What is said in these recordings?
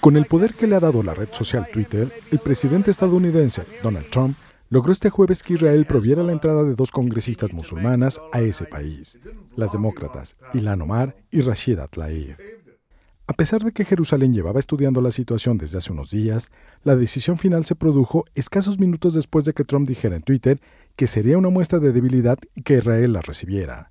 Con el poder que le ha dado la red social Twitter, el presidente estadounidense Donald Trump logró este jueves que Israel proviera la uh, entrada de dos congresistas musulmanas a ese país, las demócratas Ilan Omar y Rashida Tlaib. A pesar de que Jerusalén llevaba estudiando la situación desde hace unos días, la decisión final se produjo escasos minutos después de que Trump dijera en Twitter que sería una muestra de debilidad que Israel la recibiera.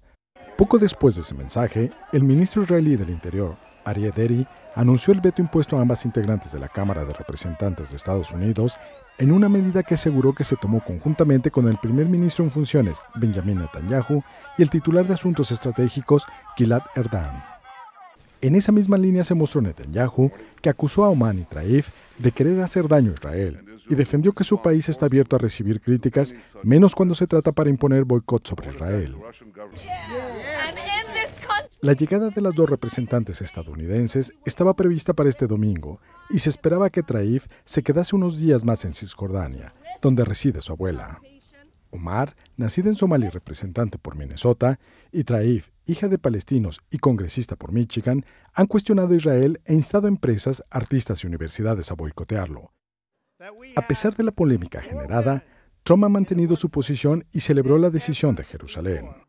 Poco después de ese mensaje, el ministro israelí del Interior, Arie Deri, anunció el veto impuesto a ambas integrantes de la Cámara de Representantes de Estados Unidos en una medida que aseguró que se tomó conjuntamente con el primer ministro en funciones, Benjamin Netanyahu, y el titular de Asuntos Estratégicos, Gilad Erdan. En esa misma línea se mostró Netanyahu, que acusó a Oman y Traif de querer hacer daño a Israel, y defendió que su país está abierto a recibir críticas, menos cuando se trata para imponer boicot sobre Israel. La llegada de las dos representantes estadounidenses estaba prevista para este domingo y se esperaba que Traif se quedase unos días más en Cisjordania, donde reside su abuela. Omar, nacida en Somalia y representante por Minnesota, y Traif, hija de palestinos y congresista por Michigan, han cuestionado a Israel e instado a empresas, artistas y universidades a boicotearlo, a pesar de la polémica generada, Trump ha mantenido su posición y celebró la decisión de Jerusalén.